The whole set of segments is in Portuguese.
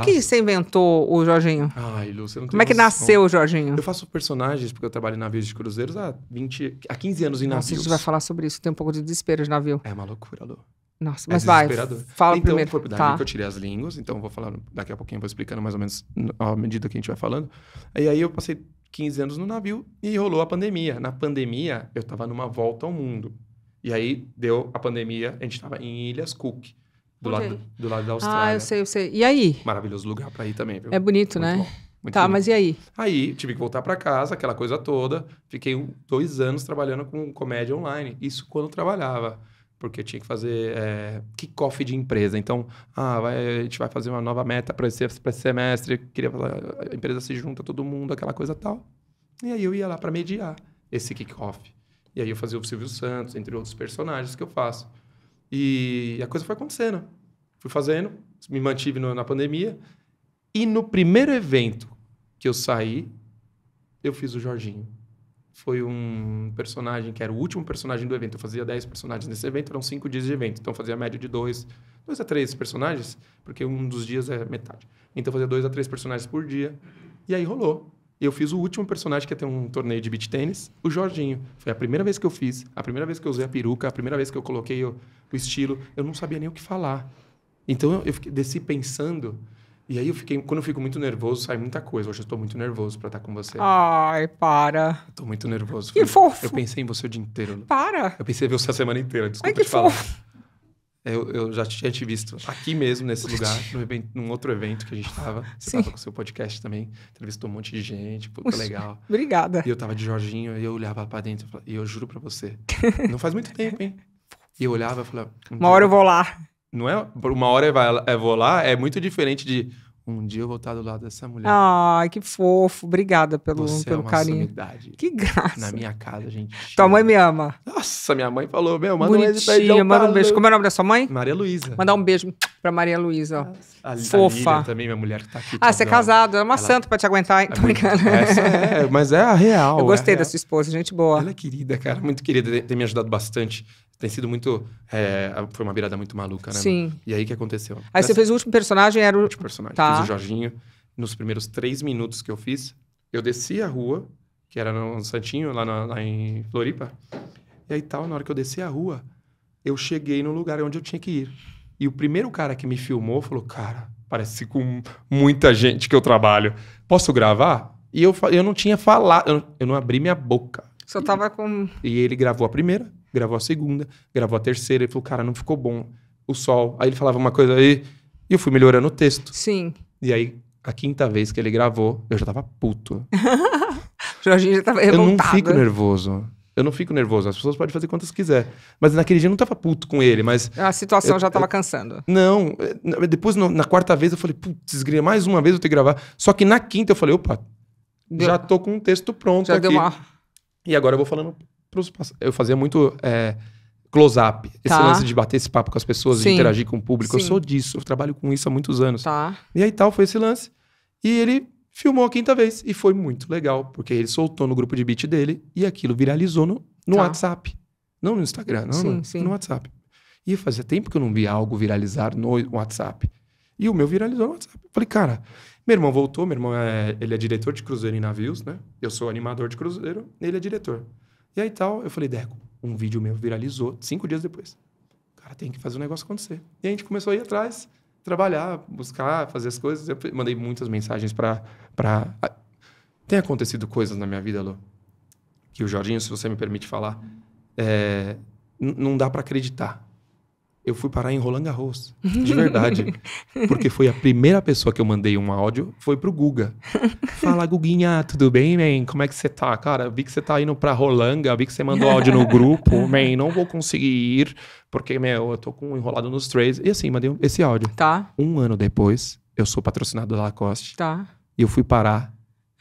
é que tá. você inventou o Jorginho? Ai, Lu, você não Como é que noção. nasceu o Jorginho? Eu faço personagens porque eu trabalho em navios de cruzeiros há 20, há 15 anos em navios. Nossa, a gente vai falar sobre isso, tem um pouco de desespero de navio. É uma loucura, Lu. Nossa, é mas vai. Fala então, primeiro. Foi daí tá. que eu tirei as línguas, então vou falar daqui a pouquinho, vou explicando mais ou menos à medida que a gente vai falando. E aí eu passei 15 anos no navio e rolou a pandemia. Na pandemia, eu estava numa volta ao mundo. E aí deu a pandemia, a gente estava em Ilhas Cook. Do, okay. lado, do lado da Austrália. Ah, eu sei, eu sei. E aí? Maravilhoso lugar para ir também, viu? É bonito, Muito né? Bom. Muito tá, bonito. mas e aí? Aí tive que voltar para casa, aquela coisa toda. Fiquei um, dois anos trabalhando com comédia online. Isso quando trabalhava. Porque tinha que fazer é, kickoff de empresa. Então, ah, vai, a gente vai fazer uma nova meta para esse, pra esse semestre. Queria a empresa se junta, todo mundo, aquela coisa tal. E aí eu ia lá para mediar esse kickoff. E aí eu fazia o Silvio Santos, entre outros personagens que eu faço. E a coisa foi acontecendo. Fui fazendo, me mantive no, na pandemia. E no primeiro evento que eu saí, eu fiz o Jorginho. Foi um personagem que era o último personagem do evento. Eu fazia 10 personagens nesse evento, eram 5 dias de evento. Então eu fazia a média de 2, dois a 3 personagens, porque um dos dias é metade. Então eu fazia 2 a 3 personagens por dia. E aí rolou. Eu fiz o último personagem que ia é ter um torneio de beach tênis, o Jorginho. Foi a primeira vez que eu fiz, a primeira vez que eu usei a peruca, a primeira vez que eu coloquei o, o estilo. Eu não sabia nem o que falar. Então eu, eu fiquei, desci pensando. E aí eu fiquei, quando eu fico muito nervoso, sai muita coisa. Hoje eu estou muito nervoso para estar com você. Ai, para. Estou muito nervoso. Que fofo. Eu pensei em você o dia inteiro. Para. Eu pensei em você a semana inteira, desculpa Ai, que te fofo. falar. Eu, eu, já tinha te visto aqui mesmo, nesse lugar, no num outro evento que a gente estava Você estava com o seu podcast também, entrevistou um monte de gente, puta legal. Obrigada. E eu tava de Jorginho, e eu olhava para dentro, e eu juro para você, não faz muito tempo, hein? E eu olhava e falava... Uma hora eu vou lá. Não é? Uma hora eu é, é vou lá é muito diferente de um dia eu vou estar do lado dessa mulher. Ah, que fofo. Obrigada pelo, Você é pelo é uma carinho. Sumidade. Que graça. Na minha casa, gente. Tua mãe me ama. Nossa, minha mãe falou, meu, manda Bonitinha, um beijo. manda um beijo. Como é o nome da sua mãe? Maria Luísa. Mandar um beijo pra Maria Luísa. Fofa. A também, minha mulher que tá aqui. Ah, você é casado. É uma ela... santa pra te aguentar. Então, é minha... Essa é, mas é a real. Eu é gostei é da sua esposa, gente boa. Ela é querida, cara. Muito querida. Tem me ajudado bastante tem sido muito. É, foi uma virada muito maluca, né? Sim. E aí que aconteceu? Aí Nessa... você fez o último personagem, era o. O último personagem. Tá. Fiz o Jorginho. Nos primeiros três minutos que eu fiz, eu desci a rua, que era no Santinho, lá, na, lá em Floripa. E aí tal, na hora que eu desci a rua, eu cheguei no lugar onde eu tinha que ir. E o primeiro cara que me filmou falou: Cara, parece com muita gente que eu trabalho. Posso gravar? E eu, eu não tinha falado, eu, eu não abri minha boca. Só tava com. E ele gravou a primeira gravou a segunda, gravou a terceira, ele falou, cara, não ficou bom o sol. Aí ele falava uma coisa aí, e eu fui melhorando o texto. Sim. E aí, a quinta vez que ele gravou, eu já tava puto. Jorginho já tava revoltado. Eu não fico nervoso. Eu não fico nervoso. As pessoas podem fazer quantas quiser. Mas naquele dia eu não tava puto com ele, mas... A situação eu, já tava eu, cansando. Não. Eh, depois, no, na quarta vez, eu falei, putz, mais uma vez eu tenho que gravar. Só que na quinta eu falei, opa, deu. já tô com um texto pronto já aqui. Já deu uma... E agora eu vou falando pros, eu fazia muito é, close-up. Esse tá. lance de bater esse papo com as pessoas, Sim. de interagir com o público. Sim. Eu sou disso, eu trabalho com isso há muitos anos. Tá. E aí tal, foi esse lance. E ele filmou a quinta vez. E foi muito legal, porque ele soltou no grupo de beat dele e aquilo viralizou no, no tá. WhatsApp. Não no Instagram, não, sim, no, sim. no, WhatsApp. E fazia tempo que eu não via algo viralizar no WhatsApp. E o meu viralizou no WhatsApp. falei, cara, meu irmão voltou, meu irmão é, ele é diretor de cruzeiro em navios, né? Eu sou animador de cruzeiro, ele é diretor. E aí tal, eu falei, Deco, um vídeo meu viralizou cinco dias depois. Cara, tem que fazer o um negócio acontecer. E a gente começou a ir atrás, trabalhar, buscar, fazer as coisas. Eu mandei muitas mensagens para. Pra... Tem acontecido coisas na minha vida, Lu, que o Jorginho, se você me permite falar, é... não dá para acreditar eu fui parar em Roland Garros, de verdade. porque foi a primeira pessoa que eu mandei um áudio, foi pro Guga. Fala, Guguinha, tudo bem, man? Como é que você tá? Cara, vi que você tá indo pra Rolanga, vi que você mandou áudio no grupo, man, não vou conseguir ir, porque, meu, eu tô com enrolado nos trades. E assim, mandei esse áudio. Tá. Um ano depois, eu sou patrocinado da Lacoste. Tá. E eu fui parar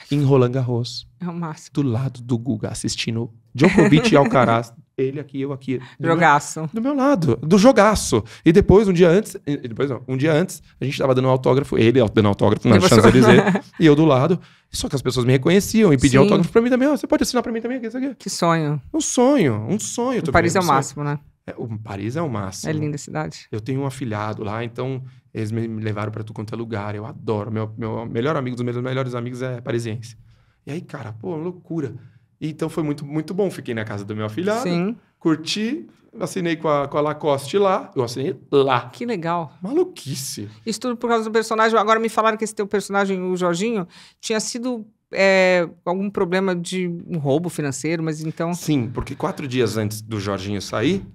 em Roland Garros. É o máximo. Do lado do Guga, assistindo Djokovic e Alcaraz ele aqui, eu aqui. jogaço. do meu lado, do jogaço. E depois, um dia antes, depois não, um dia antes, a gente tava dando um autógrafo, ele dando autógrafo na Champs-Élysées, e eu do lado. Só que as pessoas me reconheciam e pediam autógrafo pra mim também. Oh, você pode assinar pra mim também? Que sonho. Um sonho, um sonho. Paris é o máximo, né? É, o Paris é o máximo. É linda a cidade. Eu tenho um afilhado lá, então eles me levaram para tudo quanto é lugar. Eu adoro. Meu, meu melhor amigo dos meus melhores amigos é parisiense. E aí, cara, pô, loucura. Então foi muito, muito bom. Fiquei na casa do meu afilhado. Sim. Curti. Assinei com a, com a Lacoste lá. Eu assinei lá. Que legal. Maluquice. Isso tudo por causa do personagem. Agora me falaram que esse teu personagem, o Jorginho, tinha sido é, algum problema de um roubo financeiro, mas então. Sim, porque quatro dias antes do Jorginho sair,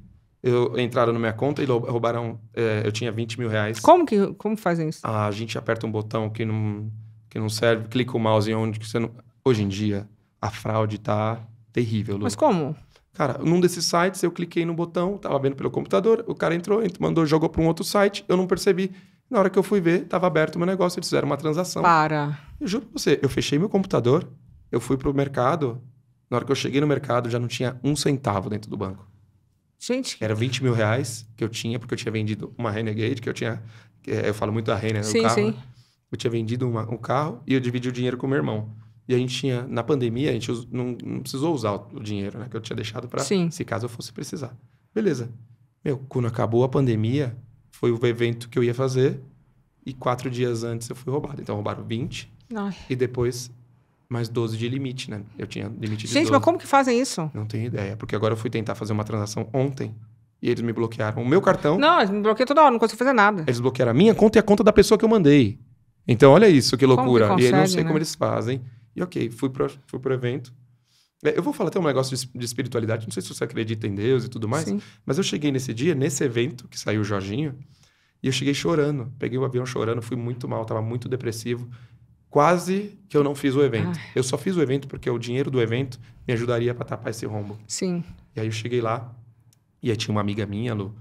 eu, entraram na minha conta e roubaram. É, eu tinha 20 mil reais. Como que como fazem isso? Ah, a gente aperta um botão que não, que não serve, clica o mouse em onde que você não. Hoje em dia, a fraude tá terrível. Lu. Mas como? Cara, num desses sites eu cliquei no botão, tava vendo pelo computador, o cara entrou, mandou, jogou para um outro site, eu não percebi. Na hora que eu fui ver, tava aberto o meu negócio, eles fizeram uma transação. Para. Eu juro pra você, eu fechei meu computador, eu fui pro mercado. Na hora que eu cheguei no mercado, já não tinha um centavo dentro do banco. Gente. Era 20 mil reais que eu tinha, porque eu tinha vendido uma Renegade, que eu tinha. Eu falo muito da Renegade né, no sim, carro. Sim. Né? Eu tinha vendido uma, um carro e eu dividi o dinheiro com meu irmão. E a gente tinha, na pandemia, a gente não, não precisou usar o dinheiro, né? Que eu tinha deixado para, se caso eu fosse precisar. Beleza. Meu, quando acabou a pandemia, foi o evento que eu ia fazer e quatro dias antes eu fui roubado. Então roubaram 20 Ai. e depois mais 12 de limite, né? Eu tinha limite de Gente, 12. mas como que fazem isso? Não tenho ideia, porque agora eu fui tentar fazer uma transação ontem e eles me bloquearam o meu cartão. Não, eles me bloquearam toda hora, não consigo fazer nada. Eles bloquearam a minha conta e a conta da pessoa que eu mandei. Então olha isso, que loucura. Que consegue, e eu não sei né? como eles fazem. E ok, fui para fui o evento. É, eu vou falar até um negócio de, de, espiritualidade, não sei se você acredita em Deus e tudo mais, Sim. mas eu cheguei nesse dia, nesse evento que saiu o Jorginho, e eu cheguei chorando. Peguei o avião chorando, fui muito mal, estava muito depressivo. Quase que eu não fiz o evento. Ai. Ah. Eu só fiz o evento porque o dinheiro do evento me ajudaria para tapar esse rombo. Sim. E aí eu cheguei lá, e aí tinha uma amiga minha, Lu,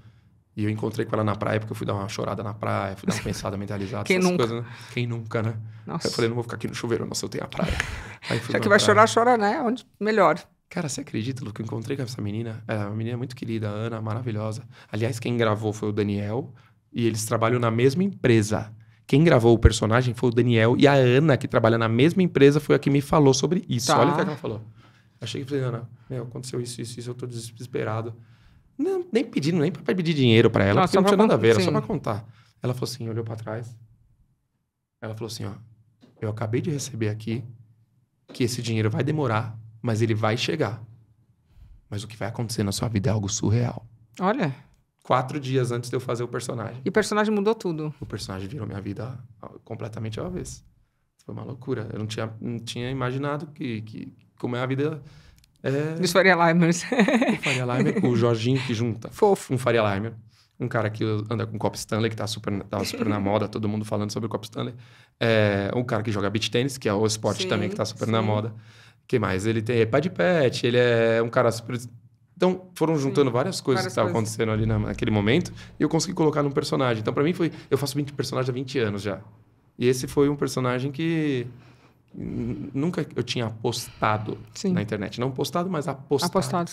e eu encontrei com ela na praia, porque eu fui dar uma chorada na praia, fui dar uma pensada mentalizada. Quem nunca? Coisas, né? Quem nunca, né? Nossa. Aí eu falei, não vou ficar aqui no chuveiro, não, se eu tenho a praia. Aí fui Já que vai praia. chorar, chora, né? Onde melhor. Cara, você acredita, no que eu encontrei com essa menina? É uma menina é muito querida, Ana, maravilhosa. Aliás, quem gravou foi o Daniel, e eles trabalham na mesma empresa. Quem gravou o personagem foi o Daniel, e a Ana, que trabalha na mesma empresa, foi a que me falou sobre isso. Tá. Olha o que ela falou. Achei que falei, Ana, meu, aconteceu isso, isso, isso, eu tô desesperado. Não, nem pedindo, nem para pedir dinheiro para ela, não, ah, porque não tinha nada a ver, era só para contar. Ela falou assim, olhou para trás. Ela falou assim, ó, eu acabei de receber aqui que esse dinheiro vai demorar, mas ele vai chegar. Mas o que vai acontecer na sua vida é algo surreal. Olha. Quatro dias antes de eu fazer o personagem. E o personagem mudou tudo. O personagem virou minha vida completamente ao avesso. Foi uma loucura. Eu não tinha, não tinha imaginado que, que como é a vida é... Dos Faria Limers. O Faria Limer, o Jorginho que junta. Fofo. Um Faria Limer. Um cara que anda com Cop Stanley, que tá super, tava tá super na moda, todo mundo falando sobre o Cop Stanley. É, um cara que joga beach tênis, que é o esporte sim, também que tá super sim. na moda. que mais? Ele tem é pad pet, ele é um cara super... Então, foram juntando sim, várias coisas várias que estavam acontecendo ali na, naquele momento e eu consegui colocar num personagem. Então, para mim foi... Eu faço 20 personagens há 20 anos já. E esse foi um personagem que nunca eu tinha apostado Sim. na internet. Não postado, mas apostado. Apostado.